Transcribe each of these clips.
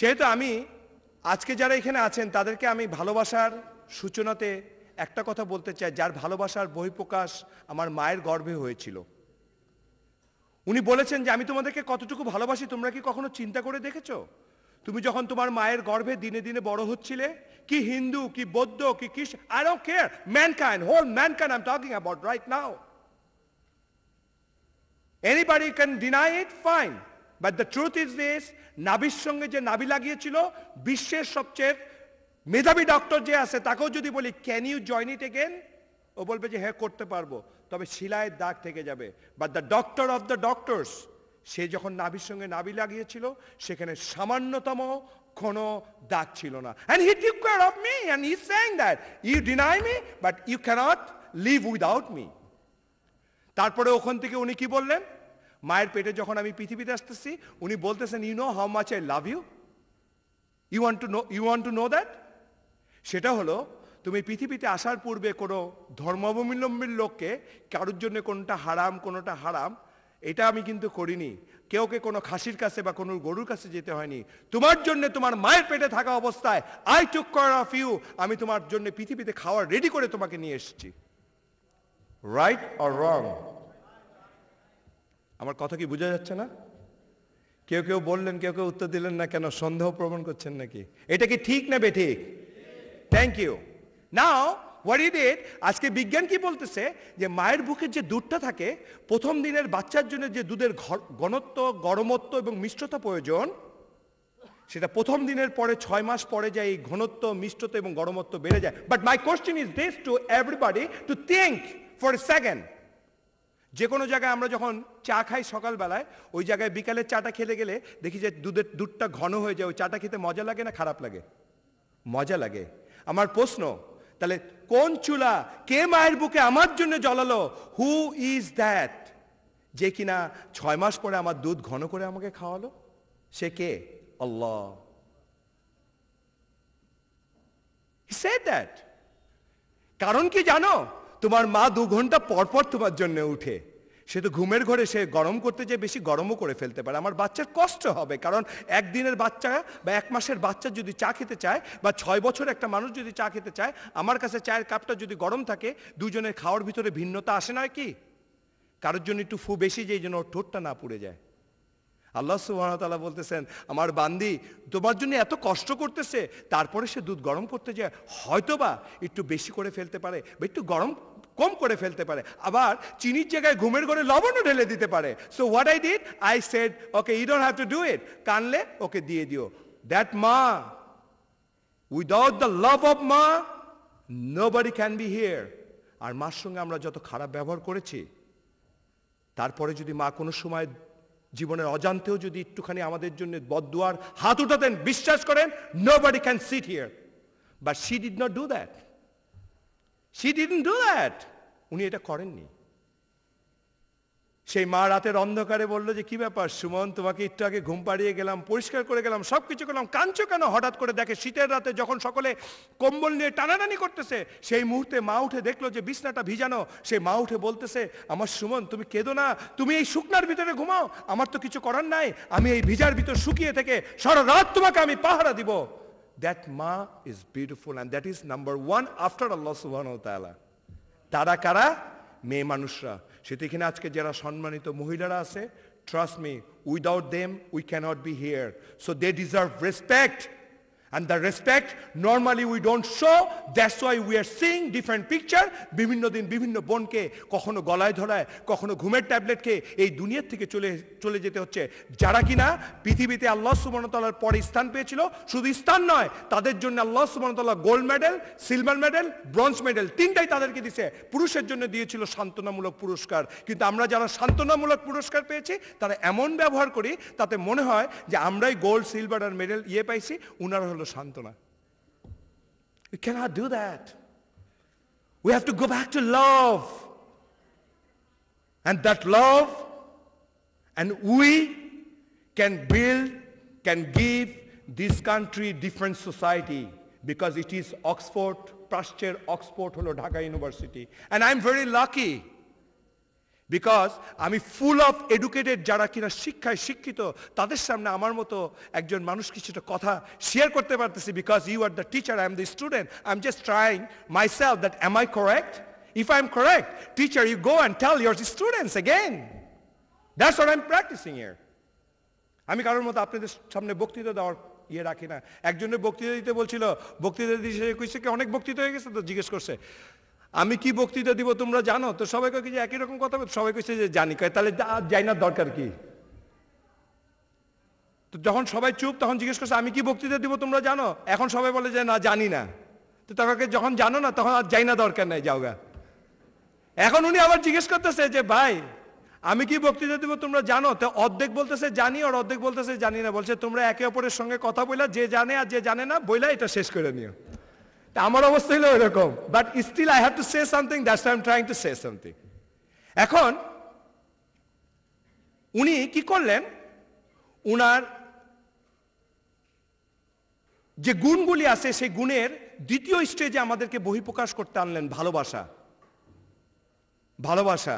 সেহেতু আমি আজকে যারা এখানে আছেন তাদেরকে আমি ভালোবাসার সূচনাতে একটা কথা বলতে চাই যার ভালোবাসার বহিঃপ্রকাশ আমার মায়ের গর্ভে হয়েছিল উনি বলেছেন যে আমি তোমাদেরকে কতটুকু ভালোবাসি তোমরা কি কখনো চিন্তা করে দেখেছো তুমি যখন তোমার মায়ের গর্ভে দিনে দিনে বড় হচ্ছিলে কি হিন্দু কি বৌদ্ধ কি খ্রিস্ট I care mankind whole mankind I am talking about right now anybody can deny it fine but the truth is this নাভির সঙ্গে যে নাভি লাগিয়েছিল বিশ্বের সবচেয়ে মেধাবী ডক্টর যে আছে তাকেও যদি বলি can you join it again ও বলবে যে হ্যাঁ করতে পারবো তবে শিলায়ের দাগ থেকে যাবে but the doctor of the doctors সে যখন নাভির সঙ্গে নাভি লাগিয়েছিল সেখানে সামান্যতম কোনো দাগ ছিল না and he take care of me and he saying that you deny me but you can't leave without me তারপরে ওখান থেকে উনি কি বললেন মায়ের পেটে যখন আমি পৃথিবীতে আসতেছি উনি বলতেছেন you know how much I love you you want to know you want to know that সেটা হলো তুমি পৃথিবীতে আসার পূর্বে কোনো ধর্মাবলম্বীর লোককে কারোর জন্য কোনটা হারাম কোনোটা হারাম এটা আমি কিন্তু করিনি কেউকে কোনো খাসির কাছে বা কোনো গরুর কাছে যেতে হয়নি তোমার জন্য তোমার মায়ের পেটে থাকা অবস্থায় আই টুক কর অফ ইউ আমি তোমার জন্য পৃথিবীতে খাওয়া রেডি করে তোমাকে নিয়ে এসছি রাইট অর রং আমার কথা কি বোঝা যাচ্ছে না কেউ কেউ বললেন কেউ কেউ উত্তর দিলেন না কেন সন্দেহ প্রমাণ করছেন নাকি এটা কি ঠিক না বেঠিক thank you now what is it আজকে বিজ্ঞান কি বলতেছে যে মায়ের বুকের যে দুধটা থাকে প্রথম দিনের বাচ্চার জন্য যে দুধের ঘনত্ব গরমত্ব এবং মিষ্টতা প্রয়োজন সেটা প্রথম দিনের পরে ছয় মাস পরে যায় এই ঘনত্ব মিষ্টতা এবং গরমত্ব বেড়ে যায় but my question is this to everybody to think for second যে কোনো জায়গায় আমরা যখন চা খাই সকালবেলায় ওই জায়গায় বিকালের চাটা খেলে গেলে দেখি যে দুধের দুধটা ঘন হয়ে যায় ওই চাটা খেতে মজা লাগে না খারাপ লাগে মজা লাগে আমার প্রশ্ন তাহলে কোন চুলা কে মায়ের বুকে আমার জন্য জ্বলালো হু ইজ দ্যাট যে কিনা ছয় মাস পরে আমার দুধ ঘন করে আমাকে খাওয়ালো সে কে আল্লাহ সে দ্যাট কারণ কি জানো তোমার মা দু ঘন্টা পরপর তোমার জন্য উঠে সে তো ঘুমের ঘরে সে গরম করতে যেয়ে বেশি গরমও করে ফেলতে পারে আমার বাচ্চার কষ্ট হবে কারণ একদিনের বাচ্চা বা এক মাসের বাচ্চা যদি চা খেতে চায় বা ছয় বছর একটা মানুষ যদি চা খেতে চায় আমার কাছে চায়ের কাপটা যদি গরম থাকে দুজনের খাওয়ার ভিতরে ভিন্নতা আসে না কি কারোর জন্য একটু ফু বেশি যে জন্য ওর ঠোঁটটা না পুড়ে যায় আল্লাহ সুবাহতালা বলতেছেন আমার বান্দি তোমার জন্য এত কষ্ট করতেছে তারপরে সে দুধ গরম করতে যায় হয়তোবা একটু বেশি করে ফেলতে পারে বা একটু গরম কম করে ফেলতে পারে আবার চিনির জায়গায় ঘুমের ঘরে লবণও ঢেলে দিতে পারে so what I did I said okay you don't have to do it কানলে ওকে দিয়ে দিও দ্যাট মা উইদাউট দ্য লাভ অফ মা nobody can be here আর মার সঙ্গে আমরা যত খারাপ ব্যবহার করেছি তারপরে যদি মা কোনো সময় জীবনের অজান্তেও যদি একটুখানি আমাদের জন্য বদুয়ার হাত উঠাতেন বিশ্বাস করেন nobody can sit here but she did not do that she did do that উনি এটা করেননি সেই মা রাতের অন্ধকারে বললো যে কি ব্যাপার সুমন তোমাকে একটু আগে ঘুম পাড়িয়ে গেলাম পরিষ্কার করে গেলাম সব কিছু করলাম কাঞ্চো কেন হঠাৎ করে দেখে শীতের রাতে যখন সকলে কম্বল নিয়ে টানাটানি করতেছে সেই মুহূর্তে মা উঠে দেখলো যে বিছনাটা ভিজানো সে মা উঠে বলতেছে আমার সুমন তুমি কেঁদো না তুমি এই শুকনার ভিতরে ঘুমাও আমার তো কিছু করার নাই আমি এই ভিজার ভিতর শুকিয়ে থেকে সারা রাত তোমাকে আমি পাহারা দিব দ্যাট মা is beautiful and that is number one after আল্লাহ সুবাহ তালা তারা কারা মেয়ে মানুষরা সেটিখানে আজকে যারা সম্মানিত মহিলারা আছে trust me without them we can't be here so they deserve respect And the respect normally we don't show, that's why we are seeing different picture. বিভিন্ন দিন বিভিন্ন বোনকে কখনো গলায় ধরায় কখনো ঘুমের ট্যাবলেট খেয়ে এই দুনিয়ার থেকে চলে চলে যেতে হচ্ছে যারা কিনা পৃথিবীতে আল্লাহ সুবর্ণতলার পরে স্থান পেয়েছিল শুধু স্থান নয় তাদের জন্য আল্লাহ সুবর্ণতলা gold medal silver medal bronze medal তিনটাই তাদেরকে দিছে পুরুষের জন্য দিয়েছিল সান্ত্বনামূলক পুরস্কার কিন্তু আমরা যারা সান্ত্বনামূলক পুরস্কার পেয়েছি তারা এমন ব্যবহার করি তাতে মনে হয় যে আমরাই গোল্ড সিলভার আর মেডেল ইয়ে পাইছি উনারা We cannot do that. We have to go back to love. And that love and we can build, can give this country different society because it is Oxford, Pasteur Oxford হলো Dhaka university and I'm very lucky because আমি full of educated যারা কিনা শিক্ষায় শিক্ষিত তাদের সামনে আমার মতো একজন মানুষ কিছুটা কথা শেয়ার করতে পারতেছি because you are the teacher I am the student I am just trying myself that am I correct if I am correct teacher you go and tell your students again that's where I am practicing ইয়ার আমি কারোর মতো আপনাদের সামনে বক্তৃতা দেওয়ার ইয়ে রাখি না একজনের বক্তৃতা দিতে বলছিল বক্তৃতা দিতে অনেক বক্তৃতা হয়ে গেছে তো জিজ্ঞেস করছে আমি কি বক্তৃতা দিব তোমরা জানো তো সবাই কয়েছে যে একই রকম কথা সবাই কইছে যে জানি কয় তাহলে না দরকার কি তো যখন সবাই চুপ তখন জিজ্ঞেস করছে আমি কি বক্তৃতা দিব তোমরা জানো এখন সবাই বলে যে না জানি না তো তাকে যখন জানো না তখন আর যাই না দরকার নাই যাওগা এখন উনি আবার জিজ্ঞেস করতেছে যে ভাই আমি কি বক্তৃতা দিব তোমরা জানো তো অর্ধেক বলতেছে জানি আর অর্ধেক বলতেছে জানি না বলছে তোমরা একে অপরের সঙ্গে কথা বইলা যে জানে আর যে জানে না বইলা এটা শেষ করে নিও আমার অবস্থা হলো এরকম but still I have to say something that's I am trying to say something এখন উনি কি করলেন উনার যে গুণগুলি আছে সেই গুণের দ্বিতীয় স্টেজে আমাদেরকে বহিপ্রকাশ করতে আনলেন ভালোবাসা ভালোবাসা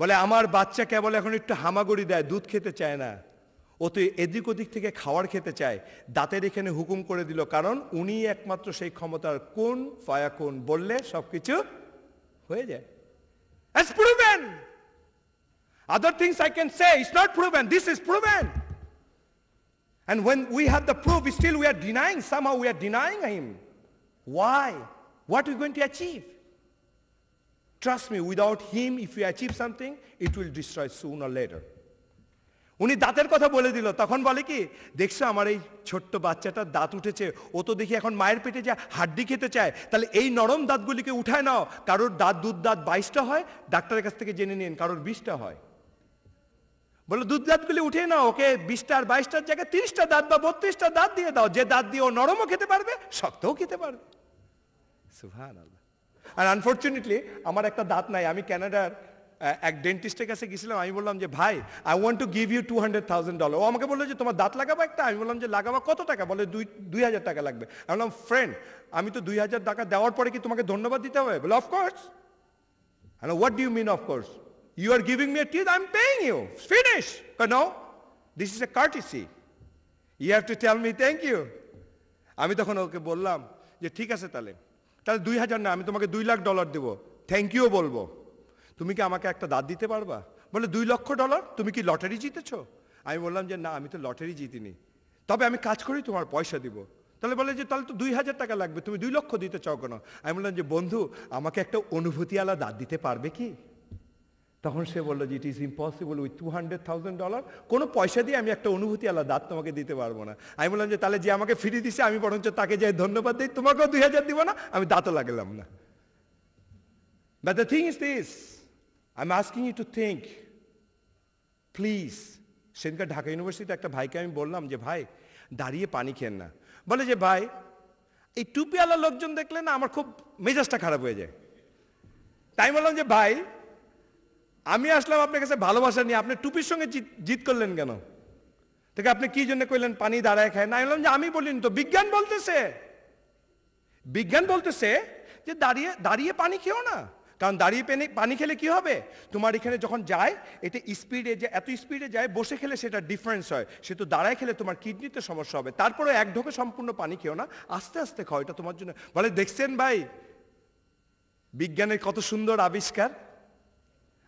বলে আমার বাচ্চা কেবল এখন একটু হামাগুড়ি দেয় দুধ খেতে চায় না ও তো এদিক ওদিক থেকে খাওয়ার খেতে চায় দাঁতের এখানে হুকুম করে দিল কারণ উনি একমাত্র সেই ক্ষমতার কোন ফায়া কোন বললে সব কিছু হয়ে যায় As proven. Other things I can say, it's not proven. This is proven. And when we have the proof, still we are denying. Somehow we are denying him. Why? What are we going to achieve? Trust me, without him, if you achieve something, it will destroy sooner or later. উনি দাঁতের কথা বলে দিল তখন বলে কি দেখছো আমার এই ছোট্ট বাচ্চাটার দাঁত উঠেছে ও তো দেখি এখন মায়ের পেটে যা হাড্ডি খেতে চায় তাহলে এই নরম দাঁতগুলিকে উঠায় নাও কারোর দাঁত দুধ দাঁত বাইশটা হয় ডাক্তারের কাছ থেকে জেনে নিন কারোর বিশটা হয় বলে দুধ দাঁতগুলি উঠে নাও ওকে বিশটা আর বাইশটার জায়গায় তিরিশটা দাঁত বা বত্রিশটা দাঁত দিয়ে দাও যে দাঁত দিয়ে ও নরমও খেতে পারবে শক্তও খেতে পারবে আর আনফর্চুনেটলি আমার একটা দাঁত নাই আমি ক্যানাডার এক ডেন্টিস্টের কাছে গেছিলাম আমি বললাম যে ভাই I want to give you two hundred thousand dollar ও আমাকে বললো যে তোমার দাঁত লাগাবো একটা আমি বললাম যে লাগাবো কত টাকা বলে দুই দুই হাজার টাকা লাগবে আমি বললাম ফ্রেন্ড আমি তো দুই হাজার টাকা দেওয়ার পরে কি তোমাকে ধন্যবাদ দিতে হবে বলে of course hello what do you mean of course you are giving me teeth I am paying you finish no this is a courtesy you have to tell me thank you আমি তখন ওকে বললাম যে ঠিক আছে তাহলে তাহলে দুই হাজার না আমি তোমাকে দুই লাখ ডলার দেবো থ্যাংক ইউ বলবো তুমি কি আমাকে একটা দাঁত দিতে পারবা বলে দুই লক্ষ ডলার তুমি কি লটারি জিতেছ আমি বললাম যে না আমি তো লটারি জিতিনি তবে আমি কাজ করি তোমার পয়সা দিব তাহলে বলে যে তাহলে তো দুই হাজার টাকা লাগবে তুমি দুই লক্ষ দিতে চাও কেন আমি বললাম যে বন্ধু আমাকে একটা অনুভূতি আলা দাঁত দিতে পারবে কি তখন সে বললো যে it is impossible with two hundred thousand dollar কোনো পয়সা দিয়ে আমি একটা অনুভূতি আলা দাঁত তোমাকে দিতে পারবো না আমি বললাম যে তাহলে যে আমাকে ফিরে দিছে আমি বরঞ্চ তাকে যাই ধন্যবাদ দিই তোমাকেও দুই হাজার দিব না আমি দাঁতও লাগলাম না But the thing is this am asking you to think please সেদিনকার ঢাকা ইউনিভার্সিটিতে একটা ভাইকে আমি বললাম যে ভাই দাঁড়িয়ে পানি খেন না বলে যে ভাই এই টুপিওয়ালা লোকজন দেখলে না আমার খুব মেজাজটা খারাপ হয়ে যায় তাই বললাম যে ভাই আমি আসলাম আপনার কাছে ভালোবাসা নিয়ে আপনি টুপির সঙ্গে জিত করলেন কেন থেকে আপনি কি জন্য কইলেন পানি দাঁড়ায় খায় না বললাম যে আমি বলিনি তো বিজ্ঞান বলতেছে বিজ্ঞান বলতেছে যে দাঁড়িয়ে দাঁড়িয়ে পানি খেও না কারণ দাঁড়িয়ে পেনে পানি খেলে কি হবে তোমার এখানে যখন যায় এটা স্পিডে যে এত স্পিডে যায় বসে খেলে সেটা ডিফারেন্স হয় সে তো দাঁড়ায় খেলে তোমার কিডনিতে সমস্যা হবে তারপরে এক ঢোকে সম্পূর্ণ পানি খেও না আস্তে আস্তে খাও এটা তোমার জন্য বলে দেখছেন ভাই বিজ্ঞানের কত সুন্দর আবিষ্কার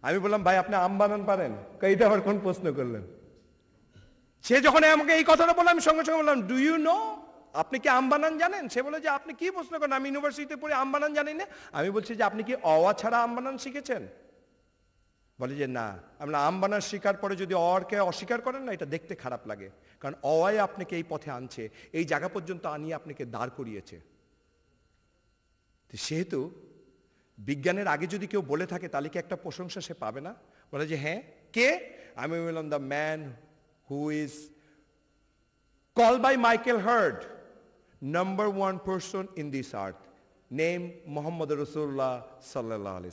আমি বললাম ভাই আপনি আম বানান পারেন এইটা আবার কোন প্রশ্ন করলেন সে যখন আমাকে এই কথাটা বললাম আমি সঙ্গে সঙ্গে বললাম ডু ইউ নো আপনি কি আমবানান জানেন সে বলে যে আপনি কি প্রশ্ন করেন আমি ইউনিভার্সিটিতে পড়ে আমবানান জানি না আমি বলছি যে আপনি কি অওয়া ছাড়া আমবানান শিখেছেন বলে যে না আমরা আমবানান শিকার পরে যদি কে অস্বীকার করেন না এটা দেখতে খারাপ লাগে কারণ অওয়ায় আপনাকে এই পথে আনছে এই জায়গা পর্যন্ত আনিয়ে আপনাকে দাঁড় করিয়েছে সেহেতু বিজ্ঞানের আগে যদি কেউ বলে থাকে তাহলে কি একটা প্রশংসা সে পাবে না বলে যে হ্যাঁ কে আই মিলাম the man who is call by Michael Hart number one person in this earth named Muhammad Rasulullah sallallahu alaihi